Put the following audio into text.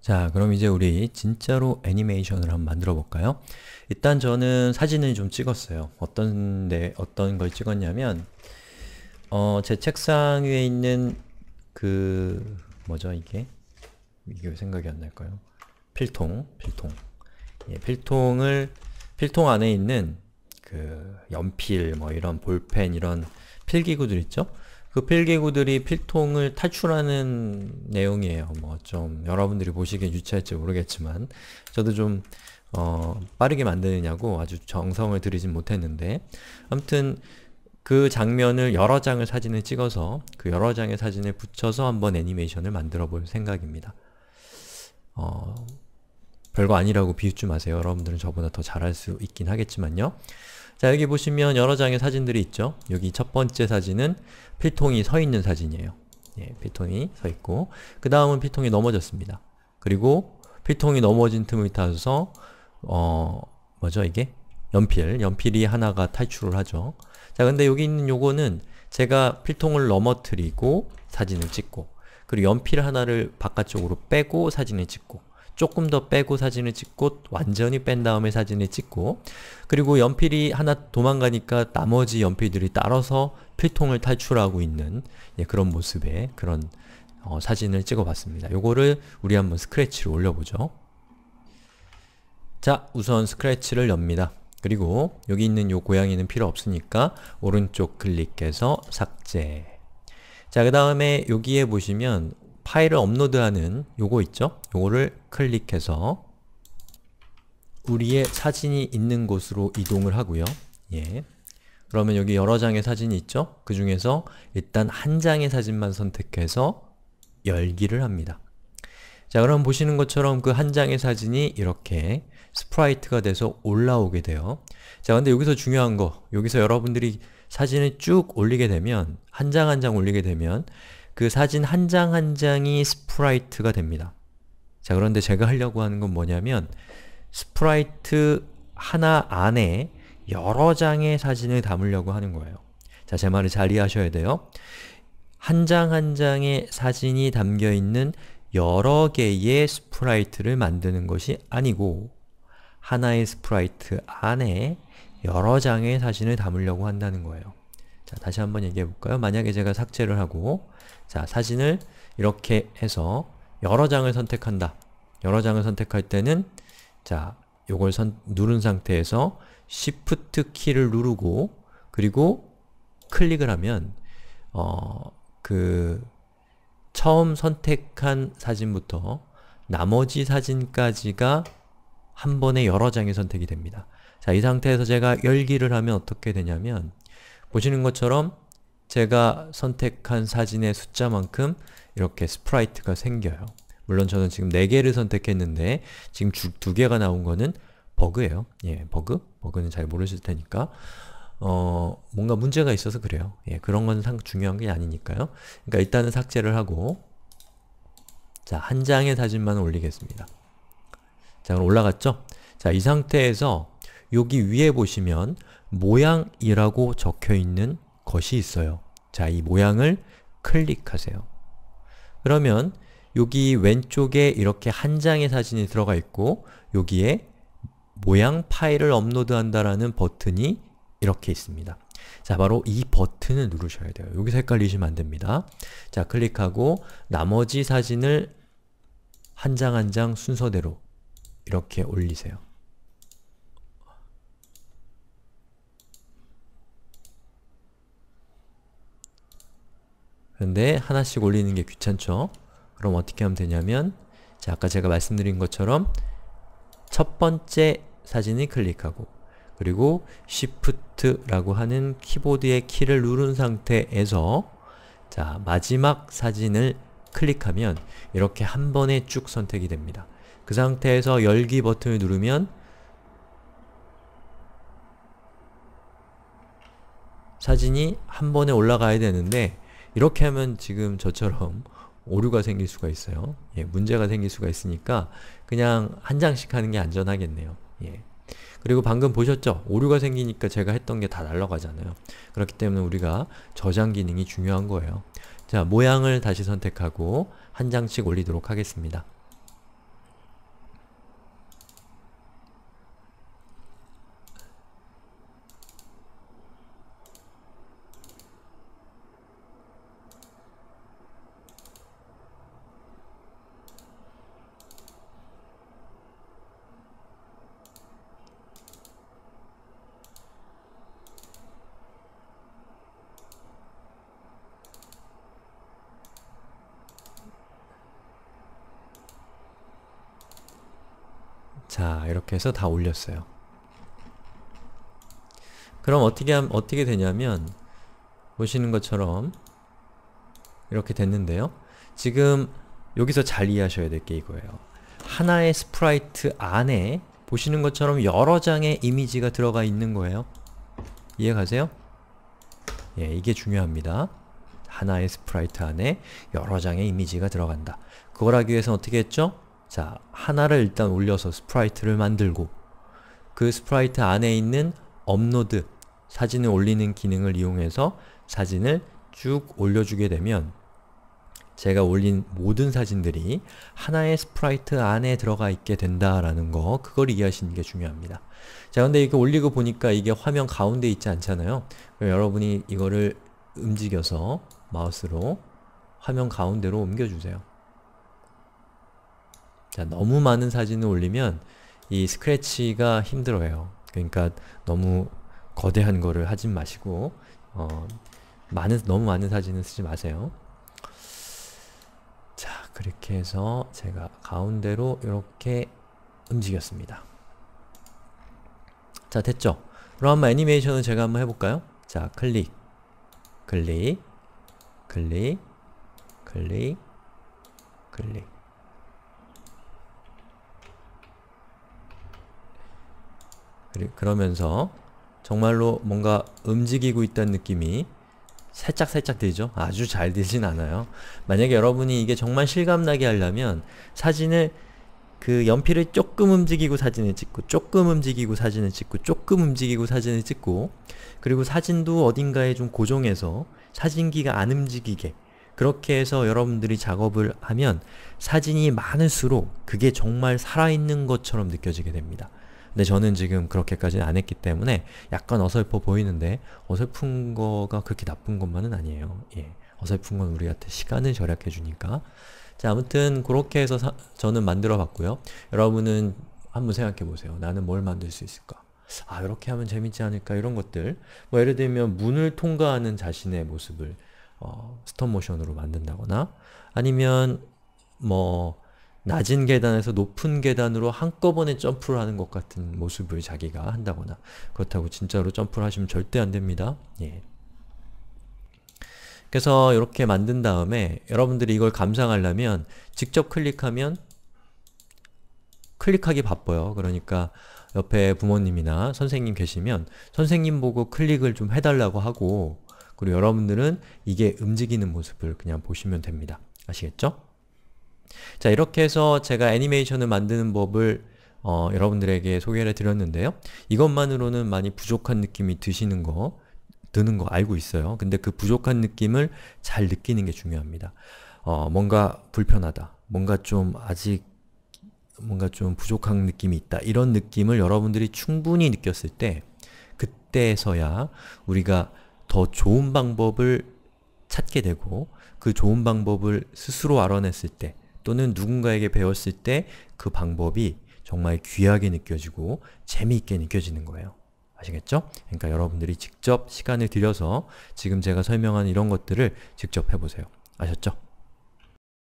자, 그럼 이제 우리 진짜로 애니메이션을 한번 만들어 볼까요? 일단 저는 사진을 좀 찍었어요. 어떤 데, 어떤 걸 찍었냐면 어, 제 책상 위에 있는 그... 뭐죠 이게? 이게 생각이 안 날까요? 필통, 필통. 예, 필통을, 필통 안에 있는 그 연필, 뭐 이런 볼펜, 이런 필기구들 있죠? 그필기구들이 필통을 탈출하는 내용이에요. 뭐 좀 여러분들이 보시기엔 유치할지 모르겠지만 저도 좀 어, 빠르게 만드느냐고 아주 정성을 들이진 못했는데 아무튼 그 장면을 여러 장을 사진을 찍어서 그 여러 장의 사진을 붙여서 한번 애니메이션을 만들어 볼 생각입니다. 어, 별거 아니라고 비웃지 마세요. 여러분들은 저보다 더 잘할 수 있긴 하겠지만요. 자 여기 보시면 여러 장의 사진들이 있죠. 여기 첫 번째 사진은 필통이 서 있는 사진이에요. 예, 필통이 서 있고 그 다음은 필통이 넘어졌습니다. 그리고 필통이 넘어진 틈을 타서 어... 뭐죠 이게? 연필, 연필이 하나가 탈출을 하죠. 자 근데 여기 있는 요거는 제가 필통을 넘어뜨리고 사진을 찍고 그리고 연필 하나를 바깥쪽으로 빼고 사진을 찍고 조금 더 빼고 사진을 찍고 완전히 뺀 다음에 사진을 찍고 그리고 연필이 하나 도망가니까 나머지 연필들이 따라서 필통을 탈출하고 있는 예, 그런 모습의 그런 어, 사진을 찍어봤습니다. 요거를 우리 한번 스크래치로 올려보죠. 자, 우선 스크래치를 엽니다. 그리고 여기 있는 요 고양이는 필요 없으니까 오른쪽 클릭해서 삭제 자, 그 다음에 여기에 보시면 파일을 업로드하는 요거 있죠? 요거를 클릭해서 우리의 사진이 있는 곳으로 이동을 하고요. 예. 그러면 여기 여러 장의 사진이 있죠? 그 중에서 일단 한 장의 사진만 선택해서 열기를 합니다. 자, 그럼 보시는 것처럼 그 한 장의 사진이 이렇게 스프라이트가 돼서 올라오게 돼요. 자, 근데 여기서 중요한 거, 여기서 여러분들이 사진을 쭉 올리게 되면, 한 장 한장 한장 올리게 되면 그 사진 한 장 한 장이 스프라이트가 됩니다. 자 그런데 제가 하려고 하는 건 뭐냐면 스프라이트 하나 안에 여러 장의 사진을 담으려고 하는 거예요. 자, 제 말을 잘 이해하셔야 돼요. 한 장한 한 장의 사진이 담겨있는 여러 개의 스프라이트를 만드는 것이 아니고 하나의 스프라이트 안에 여러 장의 사진을 담으려고 한다는 거예요. 자, 다시 한번 얘기해 볼까요? 만약에 제가 삭제를 하고 자, 사진을 이렇게 해서 여러 장을 선택한다. 여러 장을 선택할 때는 자, 요걸 선, 누른 상태에서 Shift 키를 누르고 그리고 클릭을 하면 어, 그 처음 선택한 사진부터 나머지 사진까지가 한 번에 여러 장이 선택이 됩니다. 자, 이 상태에서 제가 열기를 하면 어떻게 되냐면 보시는 것처럼 제가 선택한 사진의 숫자만큼 이렇게 스프라이트가 생겨요. 물론 저는 지금 4개를 선택했는데 지금 주, 2개가 나온 거는 버그예요. 예, 버그? 버그는 잘 모르실 테니까 어, 뭔가 문제가 있어서 그래요. 예, 그런 건 상, 중요한 게 아니니까요. 그러니까 일단은 삭제를 하고 자, 한 장의 사진만 올리겠습니다. 자, 그럼 올라갔죠? 자, 이 상태에서 여기 위에 보시면 모양이라고 적혀 있는 것이 있어요. 자, 이 모양을 클릭하세요. 그러면 여기 왼쪽에 이렇게 한 장의 사진이 들어가 있고 여기에 모양 파일을 업로드한다라는 버튼이 이렇게 있습니다. 자, 바로 이 버튼을 누르셔야 돼요. 여기서 헷갈리시면 안됩니다. 자, 클릭하고 나머지 사진을 한 장 한장 한장 순서대로 이렇게 올리세요. 그런데 하나씩 올리는 게 귀찮죠? 그럼 어떻게 하면 되냐면 자, 아까 제가 말씀드린 것처럼 첫 번째 사진을 클릭하고 그리고 Shift라고 하는 키보드의 키를 누른 상태에서 자, 마지막 사진을 클릭하면 이렇게 한 번에 쭉 선택이 됩니다. 그 상태에서 열기 버튼을 누르면 사진이 한 번에 올라가야 되는데 이렇게 하면 지금 저처럼 오류가 생길 수가 있어요. 예, 문제가 생길 수가 있으니까 그냥 한 장씩 하는 게 안전하겠네요. 예. 그리고 방금 보셨죠? 오류가 생기니까 제가 했던 게 다 날라가잖아요. 그렇기 때문에 우리가 저장 기능이 중요한 거예요. 자, 모양을 다시 선택하고 한 장씩 올리도록 하겠습니다. 자 이렇게 해서 다 올렸어요. 그럼 어떻게 함, 어떻게 되냐면 보시는 것처럼 이렇게 됐는데요. 지금 여기서 잘 이해하셔야 될 게 이거예요. 하나의 스프라이트 안에 보시는 것처럼 여러 장의 이미지가 들어가 있는 거예요. 이해 가세요? 예, 이게 중요합니다. 하나의 스프라이트 안에 여러 장의 이미지가 들어간다. 그걸 하기 위해서 어떻게 했죠? 자, 하나를 일단 올려서 스프라이트를 만들고 그 스프라이트 안에 있는 업로드, 사진을 올리는 기능을 이용해서 사진을 쭉 올려주게 되면 제가 올린 모든 사진들이 하나의 스프라이트 안에 들어가 있게 된다라는 거 그걸 이해하시는 게 중요합니다. 자 근데 이렇게 올리고 보니까 이게 화면 가운데 있지 않잖아요. 여러분이 이거를 움직여서 마우스로 화면 가운데로 옮겨주세요. 자, 너무 많은 사진을 올리면 이 스크래치가 힘들어요. 그러니까 너무 거대한 거를 하진 마시고 어, 많은 너무 많은 사진은 쓰지 마세요. 자, 그렇게 해서 제가 가운데로 이렇게 움직였습니다. 자, 됐죠? 그럼 한번 애니메이션을 제가 한번 해볼까요? 자, 클릭, 클릭, 클릭, 클릭, 클릭 그러면서 정말로 뭔가 움직이고 있다는 느낌이 살짝살짝 살짝 들죠? 아주 잘 들진 않아요. 만약에 여러분이 이게 정말 실감나게 하려면 사진을 그 연필을 조금 움직이고 사진을 찍고 조금 움직이고 사진을 찍고 조금 움직이고 사진을 찍고 그리고 사진도 어딘가에 좀 고정해서 사진기가 안 움직이게 그렇게 해서 여러분들이 작업을 하면 사진이 많을수록 그게 정말 살아있는 것처럼 느껴지게 됩니다. 근데 저는 지금 그렇게까지는 안 했기 때문에 약간 어설퍼 보이는데 어설픈 거가 그렇게 나쁜 것만은 아니에요. 예. 어설픈 건 우리한테 시간을 절약해 주니까 자 아무튼 그렇게 해서 사, 저는 만들어 봤고요. 여러분은 한번 생각해 보세요. 나는 뭘 만들 수 있을까? 아 이렇게 하면 재밌지 않을까 이런 것들 뭐 예를 들면 문을 통과하는 자신의 모습을 어, 스톱모션으로 만든다거나 아니면 뭐 낮은 계단에서 높은 계단으로 한꺼번에 점프를 하는 것 같은 모습을 자기가 한다거나 그렇다고 진짜로 점프를 하시면 절대 안됩니다. 예. 그래서 이렇게 만든 다음에 여러분들이 이걸 감상하려면 직접 클릭하면 클릭하기 바빠요. 그러니까 옆에 부모님이나 선생님 계시면 선생님 보고 클릭을 좀 해달라고 하고 그리고 여러분들은 이게 움직이는 모습을 그냥 보시면 됩니다. 아시겠죠? 자 이렇게 해서 제가 애니메이션을 만드는 법을 어, 여러분들에게 소개를 드렸는데요. 이것만으로는 많이 부족한 느낌이 드시는 거 드는 거 알고 있어요. 근데 그 부족한 느낌을 잘 느끼는 게 중요합니다. 어, 뭔가 불편하다. 뭔가 좀 아직 뭔가 좀 부족한 느낌이 있다. 이런 느낌을 여러분들이 충분히 느꼈을 때 그때서야 우리가 더 좋은 방법을 찾게 되고 그 좋은 방법을 스스로 알아냈을 때 또는 누군가에게 배웠을 때 그 방법이 정말 귀하게 느껴지고 재미있게 느껴지는 거예요. 아시겠죠? 그러니까 여러분들이 직접 시간을 들여서 지금 제가 설명한 이런 것들을 직접 해보세요. 아셨죠?